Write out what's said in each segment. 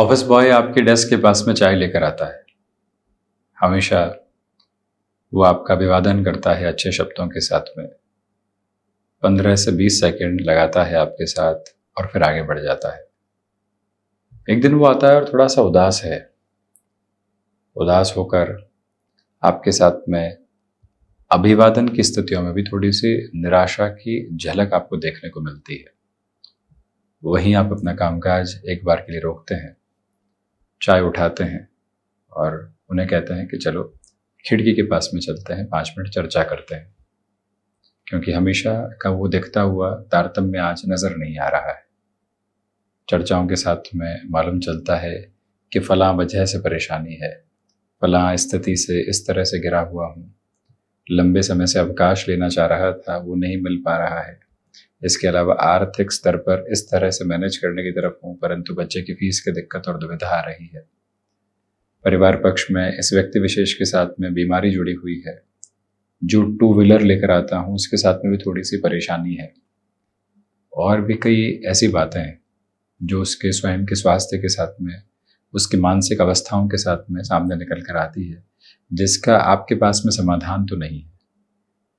office boy आपके desk के पास में चाय लेकर आता है हमेशा वो आपका अभिवादन करता है अच्छे शब्दों के साथ में पंद्रह से बीस सेकंड लगाता है आपके साथ और फिर आगे बढ़ जाता है एक दिन वो आता है और थोड़ा सा उदास है उदास होकर आपके साथ में अभिवादन की स्थितियों में भी थोड़ी सी निराशा की झलक आपको देखने को मिलती है वहीं आप अपना कामकाज एक बार के लिए रोकते हैं चाय उठाते हैं और उन्हें कहते हैं कि चलो खिड़की के पास में चलते हैं पाँच मिनट चर्चा करते हैं क्योंकि हमेशा का वो देखता हुआ तारतम्य आज नज़र नहीं आ रहा है चर्चाओं के साथ में मालूम चलता है कि फलां वजह से परेशानी है फलां स्थिति से इस तरह से गिरा हुआ हूँ लंबे समय से अवकाश लेना चाह रहा था वो नहीं मिल पा रहा है इसके अलावा आर्थिक स्तर पर इस तरह से मैनेज करने की तरफ हूँ परंतु बच्चे की फीस की दिक्कत और दुविधा आ रही है परिवार पक्ष में इस व्यक्ति विशेष के साथ में बीमारी जुड़ी हुई है जो टू व्हीलर लेकर आता हूँ उसके साथ में भी थोड़ी सी परेशानी है और भी कई ऐसी बातें हैं जो उसके स्वयं के स्वास्थ्य के साथ में उसकी मानसिक अवस्थाओं के साथ में सामने निकल कर आती है जिसका आपके पास में समाधान तो नहीं है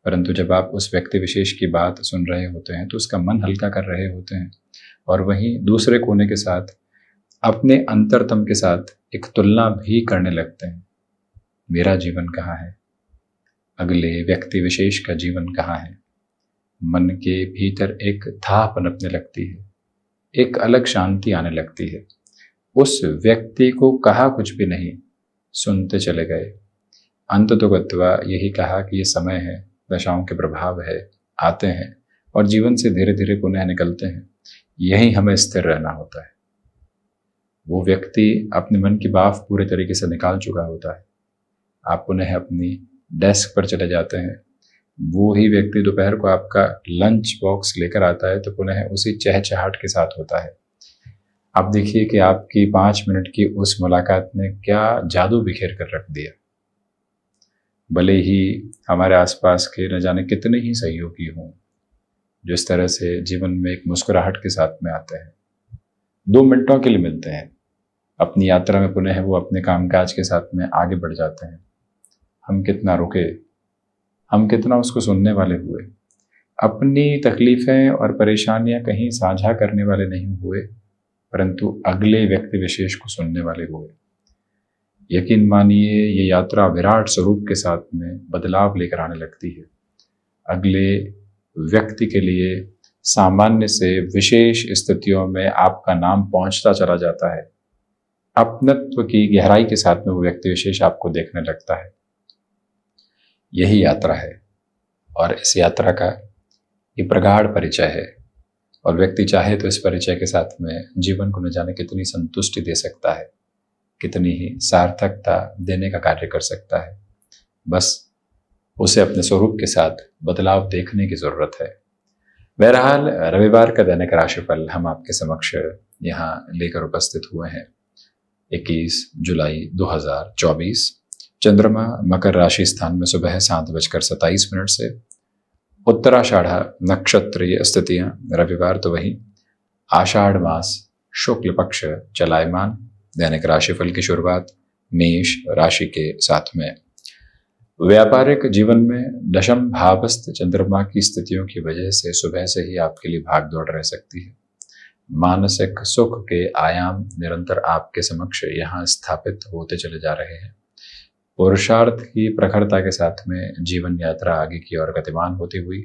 परंतु जब आप उस व्यक्ति विशेष की बात सुन रहे होते हैं तो उसका मन हल्का कर रहे होते हैं और वहीं दूसरे कोने के साथ अपने अंतरतम के साथ एक तुलना भी करने लगते हैं मेरा जीवन कहाँ है अगले व्यक्ति विशेष का जीवन कहाँ है मन के भीतर एक था पनपने लगती है एक अलग शांति आने लगती है उस व्यक्ति को कहा कुछ भी नहीं सुनते चले गए अंत तो यही कहा कि ये समय है दशाओं के प्रभाव है आते हैं और जीवन से धीरे धीरे पुनः निकलते हैं यही हमें स्थिर रहना होता है वो व्यक्ति अपने मन की बाफ पूरे तरीके से निकाल चुका होता है आप पुनः अपनी डेस्क पर चले जाते हैं वो ही व्यक्ति दोपहर को आपका लंच बॉक्स लेकर आता है तो पुनः उसी चहचहाट के साथ होता है आप देखिए कि आपकी पाँच मिनट की उस मुलाकात ने क्या जादू बिखेर कर रख दिया भले ही हमारे आसपास के न जाने कितने ही सहयोगी हों जो इस तरह से जीवन में एक मुस्कुराहट के साथ में आते हैं दो मिनटों के लिए मिलते हैं अपनी यात्रा में पुनः वो अपने कामकाज के साथ में आगे बढ़ जाते हैं हम कितना रुके हम कितना उसको सुनने वाले हुए अपनी तकलीफ़ें और परेशानियां कहीं साझा करने वाले नहीं हुए परंतु अगले व्यक्ति विशेष को सुनने वाले हुए यकीन मानिए ये यात्रा विराट स्वरूप के साथ में बदलाव लेकर आने लगती है अगले व्यक्ति के लिए सामान्य से विशेष स्थितियों में आपका नाम पहुंचता चला जाता है अपनत्व की गहराई के साथ में वो व्यक्ति विशेष आपको देखने लगता है यही यात्रा है और इस यात्रा का ये प्रगाढ़ परिचय है और व्यक्ति चाहे तो इस परिचय के साथ में जीवन को न जाने कितनी संतुष्टि दे सकता है कितनी ही सार्थकता देने का कार्य कर सकता है बस उसे अपने स्वरूप के साथ बदलाव देखने की ज़रूरत है बहरहाल रविवार का दैनिक राशिफल हम आपके समक्ष यहाँ लेकर उपस्थित हुए हैं 21 जुलाई 2024 चंद्रमा मकर राशि स्थान में सुबह सात बजकर सत्ताईस मिनट से उत्तराषाढ़ा नक्षत्रीय स्थितियां रविवार तो वही आषाढ़ मास शुक्ल पक्ष चलायमान दैनिक राशिफल की शुरुआत मेष राशि के साथ में व्यापारिक जीवन में दशम भावस्थ चंद्रमा की स्थितियों की वजह से सुबह से ही आपके लिए भाग दौड़ रह सकती है मानसिक सुख के आयाम निरंतर आपके समक्ष यहाँ स्थापित होते चले जा रहे हैं पुरुषार्थ की प्रखरता के साथ में जीवन यात्रा आगे की ओर गतिमान होती हुई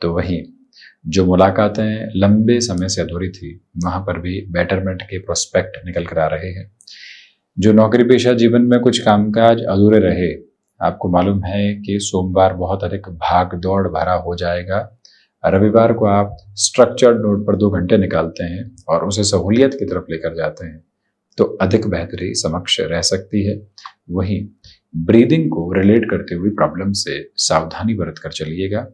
तो वहीं जो मुलाकातें लंबे समय से अधूरी थी वहाँ पर भी बेटरमेंट के प्रोस्पेक्ट निकल कर आ रहे हैं जो नौकरी पेशा जीवन में कुछ कामकाज अधूरे रहे आपको मालूम है कि सोमवार बहुत अधिक भाग दौड़ भरा हो जाएगा रविवार को आप स्ट्रक्चर्ड नोट पर दो घंटे निकालते हैं और उसे सहूलियत की तरफ लेकर जाते हैं तो अधिक बेहतरी समक्ष रह सकती है वहीं ब्रीदिंग को रिलेट करते हुए प्रॉब्लम से सावधानी बरत कर चलिएगा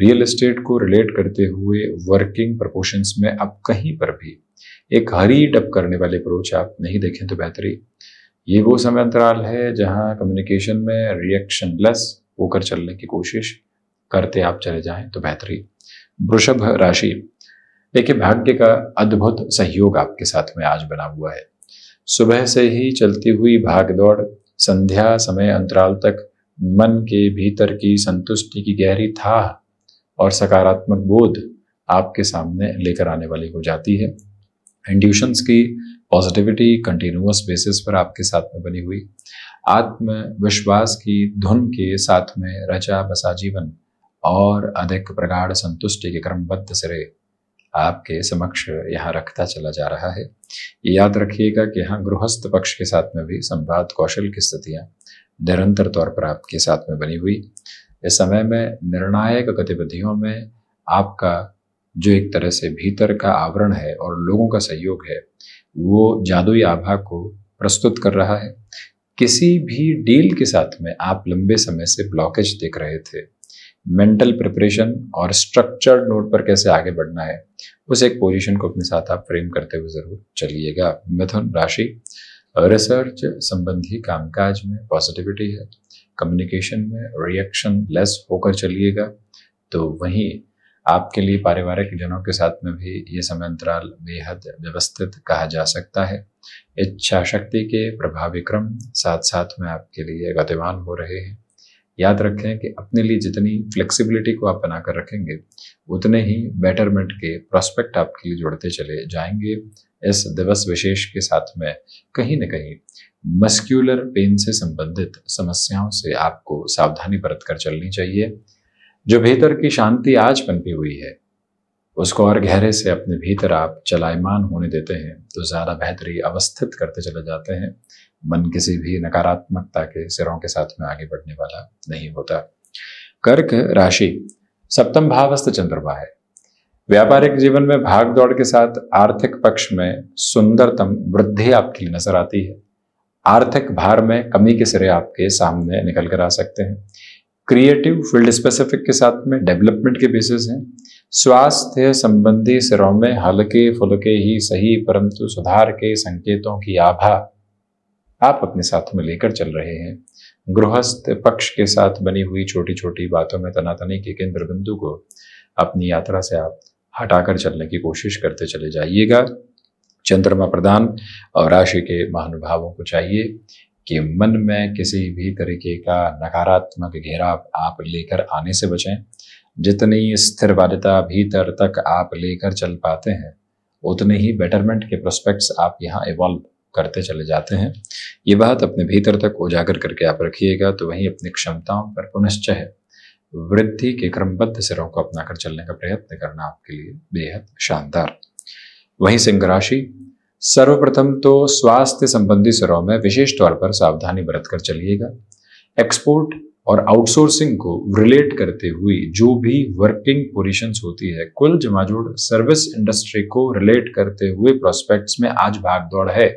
रियल एस्टेट को रिलेट करते हुए वर्किंग प्रपोशंस में आप कहीं पर भी एक हरी डप करने वाले अप्रोच आप नहीं देखें तो बेहतरी ये वो समय अंतराल है जहां कम्युनिकेशन में रिएक्शन लेस होकर चलने की कोशिश करते आप चले जाएं तो बेहतरी वृषभ राशि देखिए भाग्य का अद्भुत सहयोग आपके साथ में आज बना हुआ है सुबह से ही चलती हुई भागदौड़ संध्या समय अंतराल तक मन के भीतर की संतुष्टि की गहरी था और सकारात्मक बोध आपके सामने लेकर आने वाली हो जाती है इंड्यूशंस की पॉजिटिविटी कंटिन्यूस बेसिस पर आपके साथ में बनी हुई आत्मविश्वास की धुन के साथ में रचा बसा जीवन और अधिक प्रगाढ़ संतुष्टि के क्रमबद्ध सिरे आपके समक्ष यहाँ रखता चला जा रहा है याद रखिएगा कि यहाँ गृहस्थ पक्ष के साथ में भी संवाद कौशल की स्थितियाँ निरंतर तौर पर आपके साथ में बनी हुई इस समय में निर्णायक गतिविधियों में आपका जो एक तरह से भीतर का आवरण है और लोगों का सहयोग है वो जादुई आभा को प्रस्तुत कर रहा है किसी भी डील के साथ में आप लंबे समय से ब्लॉकेज देख रहे थे मेंटल प्रिपरेशन और स्ट्रक्चर्ड नोट पर कैसे आगे बढ़ना है उस एक पोजीशन को अपने साथ आप फ्रेम करते हुए ज़रूर चलिएगा मिथुन राशि रिसर्च संबंधी कामकाज में पॉजिटिविटी है कम्युनिकेशन में रिएक्शन लेस होकर चलिएगा तो वहीं आपके लिए पारिवारिक जनों के साथ में भी ये समय अंतराल बेहद व्यवस्थित कहा जा सकता है इच्छा शक्ति के प्रभावी क्रम साथ साथ में आपके लिए गतिमान हो रहे हैं याद रखें कि अपने लिए जितनी फ्लेक्सिबिलिटी को आप बनाकर रखेंगे उतने ही बेटरमेंट के प्रॉस्पेक्ट आपके लिए जुड़ते चले जाएंगे इस दिवस विशेष के साथ में कहीं ना कहीं मस्क्यूलर पेन से संबंधित समस्याओं से आपको सावधानी बरत कर चलनी चाहिए जो भीतर की शांति आज पनपी हुई है उसको और गहरे से अपने भीतर आप चलायमान होने देते हैं तो ज़्यादा बेहतरी अवस्थित करते चले जाते हैं मन किसी भी नकारात्मकता के सिरों के साथ में आगे बढ़ने वाला नहीं होता कर्क राशि सप्तम भावस्थ चंद्रमा है व्यापारिक जीवन में भाग दौड़ के साथ आर्थिक पक्ष में सुंदरतम वृद्धि आपके लिए नजर आती है आर्थिक भार में कमी के सिरे आपके सामने निकल कर आ सकते हैं क्रिएटिव फील्ड स्पेसिफिक के साथ में डेवलपमेंट के बेसिस हैं स्वास्थ्य संबंधी सिरों में हल्के फुलके ही सही परंतु सुधार के संकेतों की आभा आप अपने साथ में लेकर चल रहे हैं गृहस्थ पक्ष के साथ बनी हुई छोटी छोटी बातों में तनातनी के केंद्र बिंदु को अपनी यात्रा से आप हटाकर चलने की कोशिश करते चले जाइएगा चंद्रमा प्रदान और राशि के महानुभावों को चाहिए कि मन में किसी भी तरीके का नकारात्मक घेराव आप लेकर आने से बचें जितनी स्थिर वादिता भीतर तक आप लेकर चल पाते हैं उतने ही बेटरमेंट के प्रोस्पेक्ट्स आप यहाँ इवॉल्व करते चले जाते हैं ये बात अपने भीतर तक उजागर करके आप रखिएगा तो वहीं अपनी क्षमताओं पर पुनश्चय वृद्धि के क्रमबद्ध सिरों को अपनाकर चलने का प्रयत्न करना आपके लिए बेहद शानदार वहीं सिंह राशि सर्वप्रथम तो स्वास्थ्य संबंधी सिरों में विशेष तौर पर सावधानी बरत कर चलिएगा एक्सपोर्ट और आउटसोर्सिंग को रिलेट करते हुए जो भी वर्किंग पोजिशन होती है कुल जमाजोड़ सर्विस इंडस्ट्री को रिलेट करते हुए प्रोस्पेक्ट्स में आज भाग दौड़ है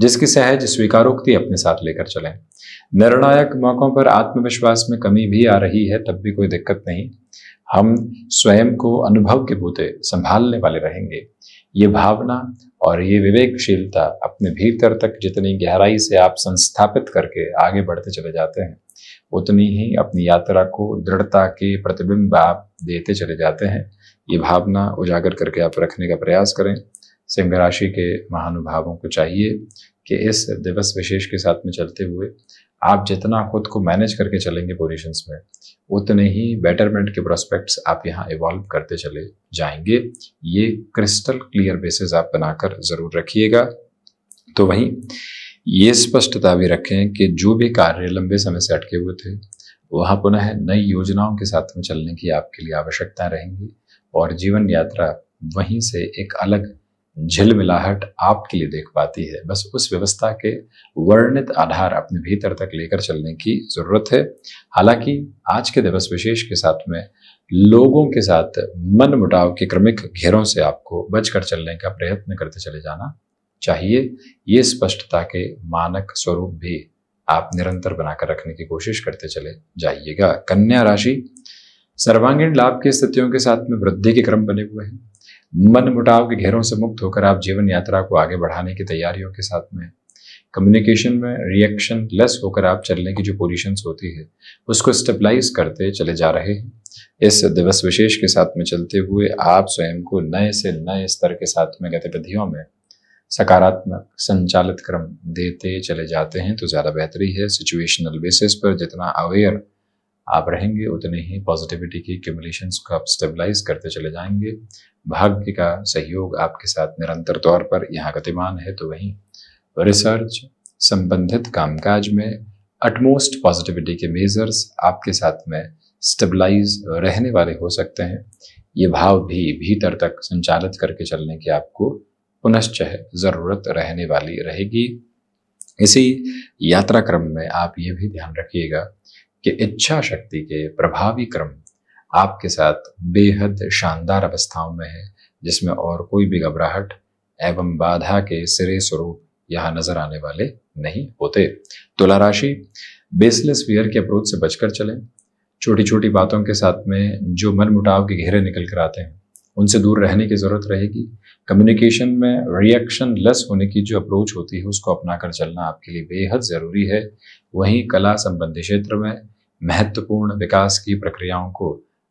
जिसकी सहज स्वीकारोक्ति अपने साथ लेकर चलें निर्णायक मौक़ों पर आत्मविश्वास में कमी भी आ रही है तब भी कोई दिक्कत नहीं हम स्वयं को अनुभव के बूते संभालने वाले रहेंगे ये भावना और ये विवेकशीलता अपने भीतर तक जितनी गहराई से आप संस्थापित करके आगे बढ़ते चले जाते हैं उतनी ही अपनी यात्रा को दृढ़ता के प्रतिबिंब आप देते चले जाते हैं ये भावना उजागर करके आप रखने का प्रयास करें सिंह राशि के महानुभावों को चाहिए कि इस दिवस विशेष के साथ में चलते हुए आप जितना खुद को मैनेज करके चलेंगे पोजिशंस में उतने ही बेटरमेंट के प्रोस्पेक्ट्स आप यहाँ इवॉल्व करते चले जाएंगे ये क्रिस्टल क्लियर बेसिस आप बनाकर ज़रूर रखिएगा तो वहीं ये स्पष्टता भी रखें कि जो भी कार्य लंबे समय से अटके हुए थे वहाँ पुनः नई योजनाओं के साथ में चलने की आपके लिए आवश्यकता रहेंगी और जीवन यात्रा वहीं से एक अलग झिलमिलाहट आपके लिए देख पाती है बस उस व्यवस्था के वर्णित आधार अपने भीतर तक लेकर चलने की ज़रूरत है हालांकि आज के दिवस विशेष के साथ में लोगों के साथ मन मुटाव के क्रमिक घेरों से आपको बचकर चलने का प्रयत्न करते चले जाना चाहिए ये स्पष्टता के मानक स्वरूप भी आप निरंतर बनाकर रखने की कोशिश करते चले जाइएगा कन्या राशि सर्वांगीण लाभ की स्थितियों के साथ में वृद्धि के क्रम बने हुए हैं मन मुटाव के घेरों से मुक्त होकर आप जीवन यात्रा को आगे बढ़ाने की तैयारियों के साथ में कम्युनिकेशन में रिएक्शन लेस होकर आप चलने की जो पोजीशंस होती है उसको स्टेबलाइज करते चले जा रहे हैं इस दिवस विशेष के साथ में चलते हुए आप स्वयं को नए से नए स्तर के साथ में गतिविधियों में सकारात्मक संचालित क्रम देते चले जाते हैं तो ज़्यादा बेहतरी है सिचुएशनल बेसिस पर जितना अवेयर आप रहेंगे उतने ही पॉजिटिविटी की क्यूमुलेशन को आप स्टेबलाइज करते चले जाएंगे भाग्य का सहयोग आपके साथ निरंतर तौर पर यहाँ गतिमान है तो वहीं रिसर्च संबंधित कामकाज में अटमोस्ट पॉजिटिविटी के मेजर्स आपके साथ में स्टेबलाइज रहने वाले हो सकते हैं ये भाव भी भीतर तक संचालित करके चलने की आपको पुनश्च ज़रूरत रहने वाली रहेगी इसी यात्रा क्रम में आप ये भी ध्यान रखिएगा कि इच्छा शक्ति के प्रभावी क्रम आपके साथ बेहद शानदार अवस्थाओं में है जिसमें और कोई भी घबराहट एवं बाधा के सिरे स्वरूप यहाँ नजर आने वाले नहीं होते तुला राशि बेसलेस वियर के अप्रोच से बचकर चलें छोटी छोटी बातों के साथ में जो मन मुटाव के घेरे निकल कर आते हैं उनसे दूर रहने की ज़रूरत रहेगी कम्युनिकेशन में रिएक्शन लेस होने की जो अप्रोच होती है उसको अपना कर चलना आपके लिए बेहद ज़रूरी है वहीं कला संबंधी क्षेत्र में महत्वपूर्ण विकास की प्रक्रियाओं को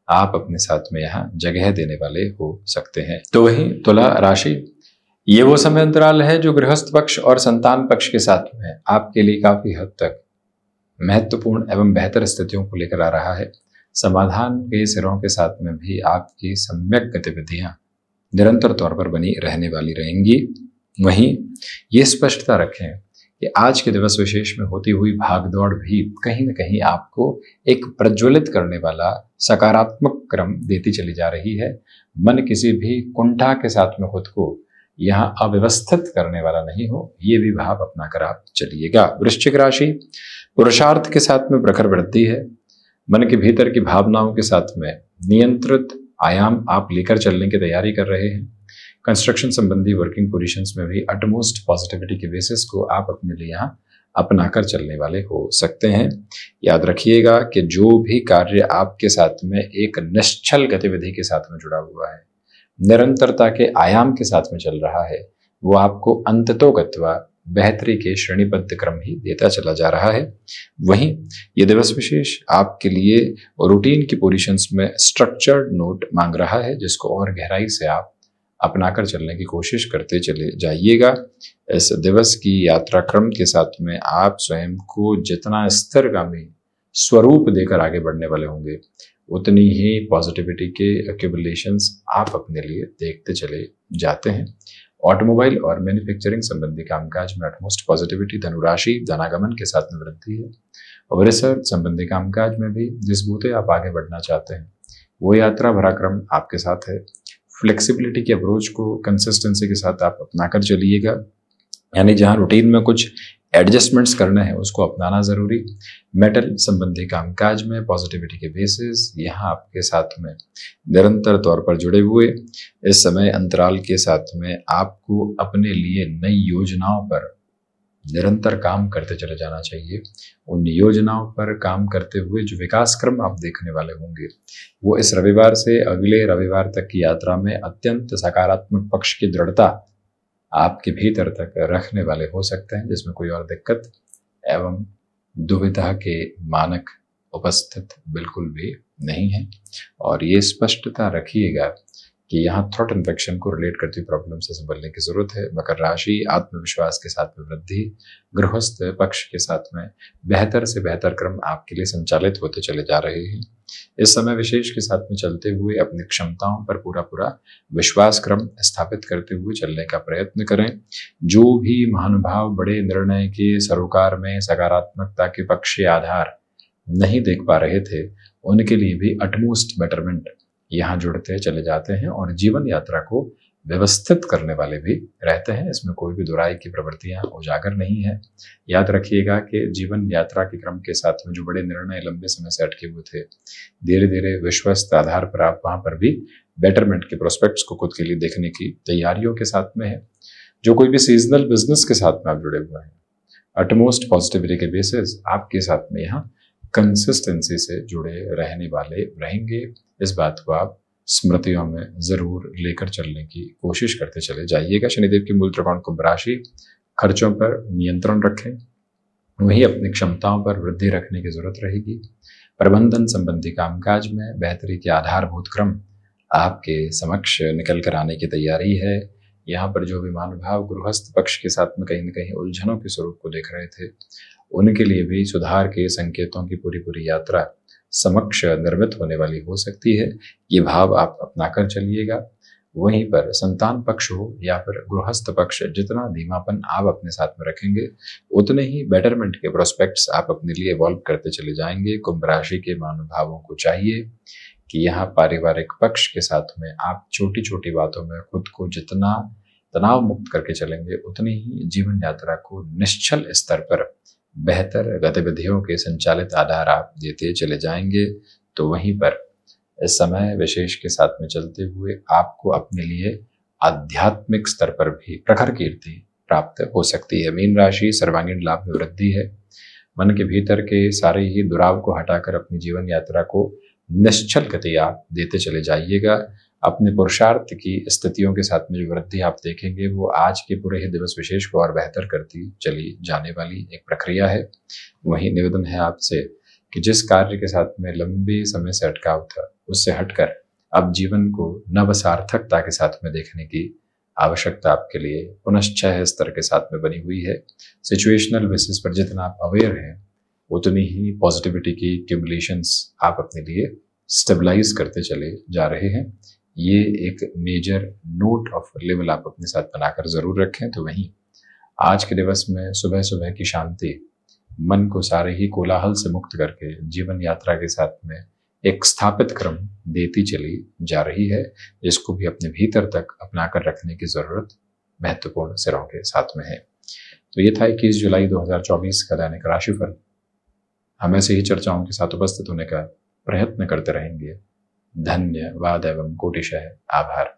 आप अपने साथ में यहाँ जगह देने वाले हो सकते हैं तो वही तुला राशि ये वो समय अंतराल है जो गृहस्थ पक्ष और संतान पक्ष के साथ में आपके लिए काफी हद तक महत्वपूर्ण एवं बेहतर स्थितियों को लेकर आ रहा है समाधान के सिरों के साथ में भी आपकी सम्यक गतिविधियां निरंतर तौर पर बनी रहने वाली रहेंगी वहीं ये स्पष्टता रखें कि आज के दिवस विशेष में होती हुई भागदौड़ भी कहीं ना कहीं आपको एक प्रज्वलित करने वाला सकारात्मक क्रम देती चली जा रही है मन किसी भी कुंठा के साथ में खुद को यहाँ अव्यवस्थित करने वाला नहीं हो ये भी भाव अपना कर आप चलिएगा वृश्चिक राशि पुरुषार्थ के साथ में प्रखर बढ़ती है मन के भीतर की भावनाओं के साथ में नियंत्रित आयाम आप लेकर चलने की तैयारी कर रहे हैं कंस्ट्रक्शन संबंधी वर्किंग पोजिशन में भी अटमोस्ट पॉजिटिविटी के बेसिस को आप अपने लिए यहाँ अपना कर चलने वाले हो सकते हैं याद रखिएगा कि जो भी कार्य आपके साथ में एक निश्चल गतिविधि के साथ में जुड़ा हुआ है निरंतरता के आयाम के साथ में चल रहा है वो आपको अंततोगत्वा बेहतरी के श्रेणीबद्ध क्रम ही देता चला जा रहा है वहीं ये दिवस विशेष आपके लिए रूटीन की पोजिशंस में स्ट्रक्चर्ड नोट मांग रहा है जिसको और गहराई से आप अपनाकर चलने की कोशिश करते चले जाइएगा इस दिवस की यात्रा क्रम के साथ में आप स्वयं को जितना स्थिर भी स्वरूप देकर आगे बढ़ने वाले होंगे उतनी ही पॉजिटिविटी के एक्यूबुलेशंस आप अपने लिए देखते चले जाते हैं ऑटोमोबाइल और मैन्युफैक्चरिंग संबंधी कामकाज में अटमोस्ट पॉजिटिविटी धनुराशि धनागमन के साथ में वृद्धि है और रिसर्च संबंधी कामकाज में भी जिस बूते आप आगे बढ़ना चाहते हैं वो यात्रा भराक्रम आपके साथ है फ्लेक्सिबिलिटी के अप्रोच को कंसिस्टेंसी के साथ आप अपना कर चलिएगा यानी जहाँ रूटीन में कुछ एडजस्टमेंट्स करने हैं उसको अपनाना ज़रूरी मेटल संबंधी कामकाज में पॉजिटिविटी के बेसिस यहाँ आपके साथ में निरंतर तौर पर जुड़े हुए इस समय अंतराल के साथ में आपको अपने लिए नई योजनाओं पर निरंतर काम करते चले जाना चाहिए उन योजनाओं पर काम करते हुए जो विकास क्रम आप देखने वाले होंगे वो इस रविवार से अगले रविवार तक की यात्रा में अत्यंत सकारात्मक पक्ष की दृढ़ता आपके भीतर तक रखने वाले हो सकते हैं जिसमें कोई और दिक्कत एवं दुविधा के मानक उपस्थित बिल्कुल भी नहीं है और ये स्पष्टता रखिएगा कि यहाँ थ्रोट इन्फेक्शन को रिलेट करती हुई प्रॉब्लम से संभलने की ज़रूरत है मकर राशि आत्मविश्वास के साथ में वृद्धि गृहस्थ पक्ष के साथ में बेहतर से बेहतर क्रम आपके लिए संचालित होते चले जा रहे हैं इस समय विशेष के साथ में चलते हुए अपनी क्षमताओं पर पूरा पूरा विश्वास क्रम स्थापित करते हुए चलने का प्रयत्न करें जो भी महानुभाव बड़े निर्णय के सरोकार में सकारात्मकता के पक्ष आधार नहीं देख पा रहे थे उनके लिए भी अटमोस्ट बेटरमेंट यहाँ जुड़ते चले जाते हैं और जीवन यात्रा को व्यवस्थित करने वाले भी रहते हैं इसमें कोई भी दुराई की प्रवृत्तियाँ उजागर नहीं है याद रखिएगा कि जीवन यात्रा के क्रम के साथ में जो बड़े निर्णय लंबे समय से अटके हुए थे धीरे धीरे विश्वस्त आधार पर आप वहाँ पर भी बेटरमेंट के प्रोस्पेक्ट्स को खुद के लिए देखने की तैयारियों के साथ में है जो कोई भी सीजनल बिजनेस के साथ में आप जुड़े हुए हैं अटमोस्ट पॉजिटिविटी के बेसिस आपके साथ में यहाँ कंसिस्टेंसी से जुड़े रहने वाले रहेंगे इस बात को आप स्मृतियों में ज़रूर लेकर चलने की कोशिश करते चले जाइएगा शनिदेव की मूल त्रिकोण कुंभ राशि खर्चों पर नियंत्रण रखें वहीं अपनी क्षमताओं पर वृद्धि रखने की जरूरत रहेगी प्रबंधन संबंधी कामकाज में बेहतरी के आधारभूत क्रम आपके समक्ष निकल कर आने की तैयारी है यहाँ पर जो भी मानुभाव गृहस्थ पक्ष के साथ में कहीं ना कहीं उलझनों के स्वरूप को देख रहे थे उनके लिए भी सुधार के संकेतों की पूरी पूरी यात्रा समक्ष निर्मित होने वाली हो सकती है ये भाव आप अपना कर चलिएगा वहीं पर संतान पक्ष हो या फिर गृहस्थ पक्ष जितना धीमापन आप अपने साथ में रखेंगे उतने ही बेटरमेंट के प्रोस्पेक्ट्स आप अपने लिए इवॉल्व करते चले जाएंगे कुंभ राशि के मानुभावों को चाहिए कि यहाँ पारिवारिक पक्ष के साथ में आप छोटी छोटी बातों में खुद को जितना तनाव मुक्त करके चलेंगे उतनी ही जीवन यात्रा को निश्चल स्तर पर बेहतर गतिविधियों के संचालित आधार आप देते चले जाएंगे तो वहीं पर इस समय विशेष के साथ में चलते हुए आपको अपने लिए आध्यात्मिक स्तर पर भी प्रखर कीर्ति प्राप्त हो सकती है मीन राशि सर्वांगीण लाभ में वृद्धि है मन के भीतर के सारे ही दुराव को हटाकर अपनी जीवन यात्रा को निश्चल गति आप देते चले जाइएगा अपने पुरुषार्थ की स्थितियों के साथ में जो वृद्धि आप देखेंगे वो आज के पूरे ही दिवस विशेष को और बेहतर करती चली जाने वाली एक प्रक्रिया है वही निवेदन है आपसे कि जिस कार्य के साथ में लंबे समय से अटकाव था उससे हटकर अब जीवन को नव सार्थकता के साथ में देखने की आवश्यकता आपके लिए पुनश्चय स्तर के साथ में बनी हुई है सिचुएशनल बेसिस पर जितना आप अवेयर हैं उतनी ही पॉजिटिविटी की क्यूमुलेशंस आप अपने लिए स्टेबलाइज करते चले जा रहे हैं ये एक मेजर नोट ऑफ लेवल आप अपने साथ बनाकर ज़रूर रखें तो वहीं आज के दिवस में सुबह सुबह की शांति मन को सारे ही कोलाहल से मुक्त करके जीवन यात्रा के साथ में एक स्थापित क्रम देती चली जा रही है जिसको भी अपने भीतर तक अपना कर रखने की ज़रूरत महत्वपूर्ण सिरों के साथ में है तो ये था इक्कीस जुलाई 2024 का दैनिक राशिफल हम ऐसे ही चर्चाओं के साथ उपस्थित होने का प्रयत्न करते रहेंगे धन्यवाद एवं कोटिशह आभार